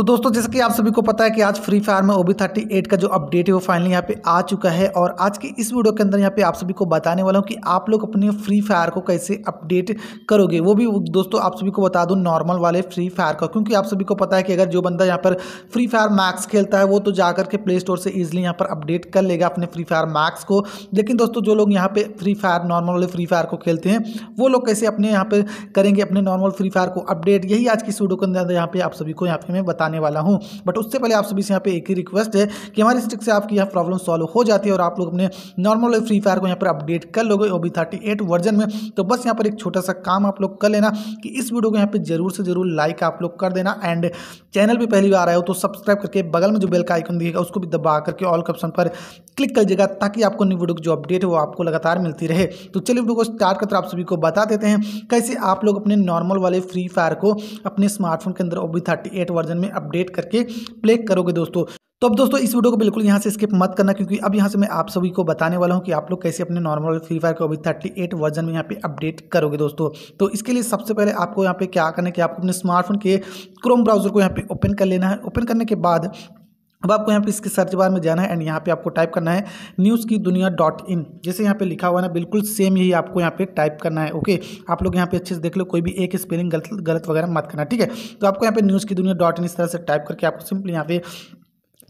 तो दोस्तों जैसे कि आप सभी को पता है कि आज फ्री फायर में ओबी थर्टी एट का जो अपडेट है वो फाइनली यहाँ पे आ चुका है और आज के इस वीडियो के अंदर यहाँ पे आप सभी को बताने वाला हूँ कि आप लोग अपने फ्री फायर को कैसे अपडेट करोगे वो भी दोस्तों आप सभी को बता दूँ नॉर्मल वाले फ्री फायर का क्योंकि आप सभी को पता है कि अगर जो बंदा यहाँ पर फ्री फायर मैक्स खेलता है वो तो जाकर के प्ले स्टोर से ईजिली यहाँ पर अपडेट कर लेगा अपने फ्री फायर मैक्स को लेकिन दोस्तों जो लोग यहाँ पर फ्री फायर नॉर्मल वाले फ्री फायर को खेलते हैं वो लोग कैसे अपने यहाँ पर करेंगे अपने नॉर्मल फ्री फायर को अपडेट यही आज की इस वीडियो के अंदर यहाँ पर आप सभी को यहाँ पे मैं बता बताने वाला हूँ बट उससे पहले आप सभी से यहाँ पे एक ही रिक्वेस्ट है कि हमारे स्टिक से आपकी यह प्रॉब्लम सॉल्व हो जाती है और आप लोग अपने नॉर्मल फ्री फायर को यहाँ पर अपडेट कर लोगे O B thirty eight version में तो बस यहाँ पर एक छोटा सा काम आप लोग कर लेना कि इस वीडियो को यहाँ पर जरूर से जरूर लाइक आप लोग कर देना एंड चैनल भी पहली बार आए हो तो सब्सक्राइब करके बगल में जो बेल का आइकन दिखेगा उसको भी दबा करके ऑल ऑप्शन पर क्लिक कर दीजिएगा ताकि आपको न्यू वीडियो की जो अपडेट है वो आपको लगातार मिलती रहे तो चलिए वीडियो को स्टार्ट करते आप सभी को बता देते हैं कैसे आप लोग अपने नॉर्मल वाले फ्री फायर को अपने स्मार्टफोन के अंदर ओ बी वर्जन में में अपडेट करके प्ले करोगे दोस्तों तो अब दोस्तों इस वीडियो को बिल्कुल यहाँ से स्किप मत करना क्योंकि अब यहाँ से मैं आप सभी को बताने वाला हूँ कि आप लोग कैसे अपने नॉर्मल फ्री फायर को अभी थर्टी एट वर्जन में यहाँ पे अपडेट करोगे दोस्तों तो इसके लिए सबसे पहले आपको यहाँ पे क्या करना है कि आपको अपने स्मार्टफोन के क्रोम ब्राउजर को यहाँ पे ओपन कर लेना है ओपन करने के बाद अब आपको यहाँ पे इसके सर्च बार में जाना है एंड यहाँ पे आपको टाइप करना है न्यूज़ की दुनिया डॉट इन जैसे यहाँ पे लिखा हुआ है ना बिल्कुल सेम यही आपको यहाँ पे टाइप करना है ओके आप लोग यहाँ पे अच्छे से देख लो कोई भी एक स्पेलिंग गलत गलत वगैरह मत करना ठीक है तो आपको यहाँ पे न्यूज़ की दुनिया डॉट इन इस तरह से टाइप करके आपको सिंपली यहाँ पे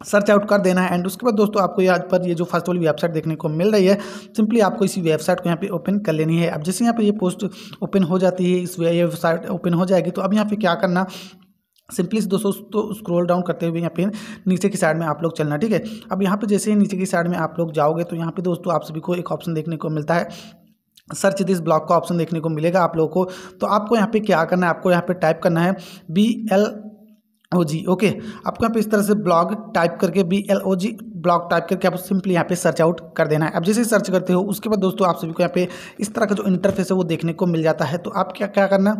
सर्च आउट कर देना है एंड उसके बाद दोस्तों आपको यहाँ पर ये जो फर्स्ट वाली वेबसाइट देखने को मिल रही है सिंपली आपको इसी वेबसाइट को यहाँ पे ओपन कर लेनी है अब जैसे यहाँ पे ये पोस्ट ओपन हो जाती है इस वेबसाइट ओपन हो जाएगी तो अब यहाँ पे क्या करना सिंपली दोस्तों तो स्क्रॉल डाउन करते हुए यहाँ पे नीचे की साइड में आप लोग चलना ठीक है अब यहाँ पे जैसे ही नीचे की साइड में आप लोग जाओगे तो यहाँ पे दोस्तों आप सभी को एक ऑप्शन देखने को मिलता है सर्च दिस ब्लॉक का ऑप्शन देखने को मिलेगा आप लोगों को तो आपको यहाँ पे क्या करना है आपको यहाँ पे टाइप करना है B L O G okay आपको यहाँ पे इस तरह से ब्लॉग टाइप करके B L O G blog type करके आप सिंपली यहाँ पे सर्च आउट कर देना है अब जैसे सर्च करते हो उसके बाद दोस्तों आप सभी को यहाँ पे इस तरह का जो इंटरफेस है वो देखने को मिल जाता है तो आप क्या क्या करना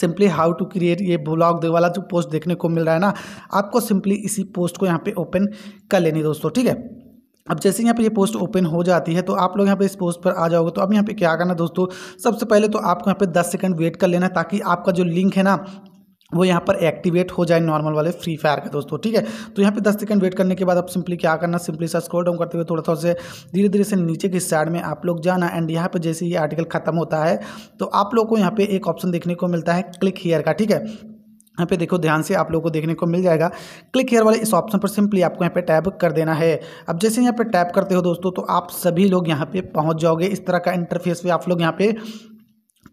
सिंपली हाउ टू क्रिएट ये ब्लॉग दे वाला जो पोस्ट देखने को मिल रहा है ना आपको सिंपली इसी पोस्ट को यहाँ पे ओपन कर लेनी दोस्तों ठीक है अब जैसे यहाँ पे ये पोस्ट ओपन हो जाती है तो आप लोग यहाँ पे इस पोस्ट पर आ जाओगे तो अब यहाँ पे क्या करना दोस्तों सबसे पहले तो आपको यहाँ पे 10 सेकंड वेट कर लेना ताकि आपका जो लिंक है ना वो यहाँ पर एक्टिवेट हो जाए नॉर्मल वाले फ्री फायर का दोस्तों ठीक है तो यहाँ पे 10 सेकंड वेट करने के बाद आप सिंपली क्या करना सिंपली सा स्क्रॉल डाउन करते हुए थोड़ा थोड़ा से धीरे धीरे से नीचे की साइड में आप लोग जाना एंड यहाँ पे जैसे ये आर्टिकल खत्म होता है तो आप लोग को यहाँ पे एक ऑप्शन देखने को मिलता है क्लिक हीयर का ठीक है यहाँ पे देखो ध्यान से आप लोगों को देखने को मिल जाएगा क्लिक हेयर वाले इस ऑप्शन पर सिंपली आपको यहाँ पे टैप कर देना है अब जैसे यहाँ पे टैप करते हो दोस्तों तो आप सभी लोग यहाँ पे पहुँच जाओगे इस तरह का इंटरफेस भी आप लोग यहाँ पे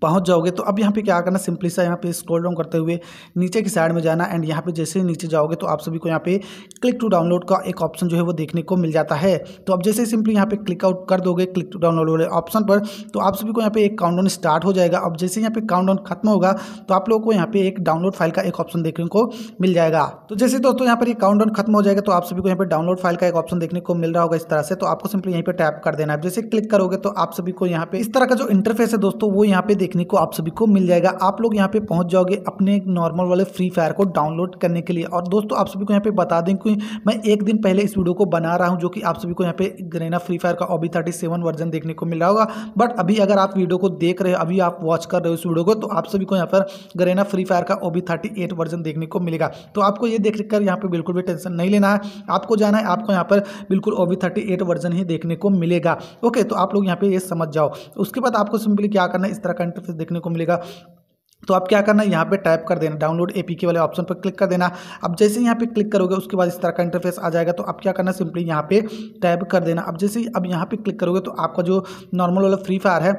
पहुंच जाओगे तो अब यहाँ पे क्या करना सिंपली सा यहाँ पे स्क्रॉल डाउन करते हुए नीचे की साइड में जाना एंड यहाँ पे जैसे ही नीचे जाओगे तो आप सभी को यहाँ पे क्लिक टू डाउनलोड का एक ऑप्शन जो है वो देखने को मिल जाता है तो अब जैसे ही सिंपली यहाँ पे क्लिक आउट कर दोगे क्लिक टू डाउनलोड वाले ऑप्शन पर तो आप सभी को यहाँ पे एक काउंट स्टार्ट हो जाएगा अब जैसे यहाँ पे काउंट खत्म होगा तो आप लोगों को यहाँ पे एक डाउनलोड फाइल का एक ऑप्शन देखने को मिल जाएगा तो जैसे दोस्तों यहाँ पर ये काउंट खत्म हो जाएगा तो आप सभी को यहाँ पर डाउनलोड फाइल का एक ऑप्शन देखने को मिल रहा होगा इस तरह से तो आपको सिंपली यहीं पर टैप कर देना है जैसे क्लिक करोगे तो आप सभी को यहाँ पे इस तरह का जो इंटरफेस है दोस्तों वो यहाँ पे देखने को आप सभी को मिल जाएगा आप लोग यहाँ पे पहुँच जाओगे अपने नॉर्मल वाले फ्री फायर को डाउनलोड करने के लिए और दोस्तों आप सभी को यहाँ पे बता दें कि मैं एक दिन पहले इस वीडियो को बना रहा हूँ जो कि आप सभी को यहाँ पे ग्रेना फ्री फायर का ओबी थर्टी सेवन वर्जन देखने को मिल रहा होगा बट अभी अगर आप वीडियो को देख रहे हो अभी आप वॉच कर रहे हो इस वीडियो को तो आप सभी को यहाँ पर ग्रेना फ्री फायर का ओबी थर्टी एट वर्जन देखने को मिलेगा तो आपको ये देख कर यहाँ पर बिल्कुल भी टेंशन नहीं लेना है आपको जाना है आपको यहाँ पर बिल्कुल ओबी थर्टी वर्जन ही देखने को मिलेगा ओके तो आप लोग यहाँ पर ये समझ जाओ उसके बाद आपको सिंपली क्या करना है इस तरह का इंटरफेस देखने को मिलेगा तो आप क्या करना है यहाँ पे टाइप कर देना डाउनलोड एपीके वाले ऑप्शन पर क्लिक कर देना अब जैसे यहाँ पे क्लिक करोगे उसके बाद इस तरह का इंटरफेस आ जाएगा तो आप क्या करना सिंपली यहाँ पे टाइप कर देना अब जैसे अब यहाँ पे क्लिक करोगे तो आपका जो नॉर्मल वाला फ्री फायर है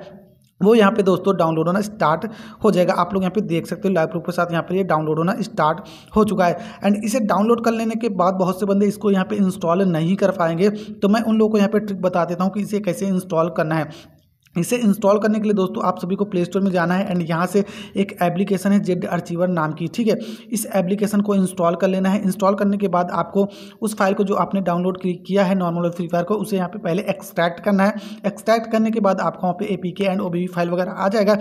वो यहाँ पे दोस्तों डाउनलोड होना स्टार्ट हो जाएगा आप लोग यहाँ पे देख सकते हो लाइव प्रूफ के साथ यहाँ पे ये डाउनलोड होना स्टार्ट हो चुका है एंड इसे डाउनलोड कर लेने के बाद बहुत से बंदे इसको यहाँ पे इंस्टॉल नहीं कर पाएंगे तो मैं उन लोगों को यहाँ पे ट्रिक बता देता हूँ कि इसे कैसे इंस्टॉल करना है इसे इंस्टॉल करने के लिए दोस्तों आप सभी को प्ले स्टोर में जाना है एंड यहाँ से एक एप्लीकेशन है जेड अर्चीवर नाम की ठीक है इस एप्लीकेशन को इंस्टॉल कर लेना है इंस्टॉल करने के बाद आपको उस फाइल को जो आपने डाउनलोड किया है नॉर्मल और फ्री फायर को उसे यहाँ पे पहले एक्सट्रैक्ट करना है एक्सट्रैक्ट करने के बाद आपको वहाँ पे ए एंड ओ फाइल वगैरह आ जाएगा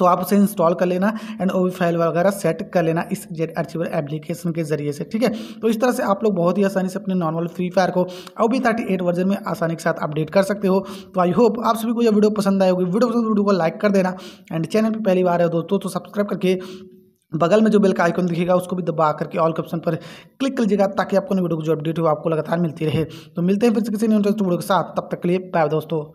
तो आप उसे इंस्टॉल कर लेना एंड ओवी फाइल वगैरह सेट कर लेना इस आर्चिवर एप्लीकेशन के जरिए से ठीक है तो इस तरह से आप लोग बहुत ही आसानी से अपने नॉर्मल फ्री फायर को O B thirty eight version में आसानी के साथ अपडेट कर सकते हो तो आई होप आप सभी को यह वीडियो पसंद आए होगी वीडियो पसंद वीडियो को लाइक कर देना एंड चैनल पर पहली बार है दोस्तों तो सब्सक्राइब करके बगल में जो बेल का आइकन दिखेगा उसको भी दबा करके ऑल ऑप्शन पर क्लिक कर लीजिएगा ताकि आपको वीडियो को जो अपडेट हो आपको लगातार मिलती रहे तो मिलते हैं फिर किसी न्यू इंटरेस्ट वीडियो के साथ तब तक के लिए बाय दोस्तों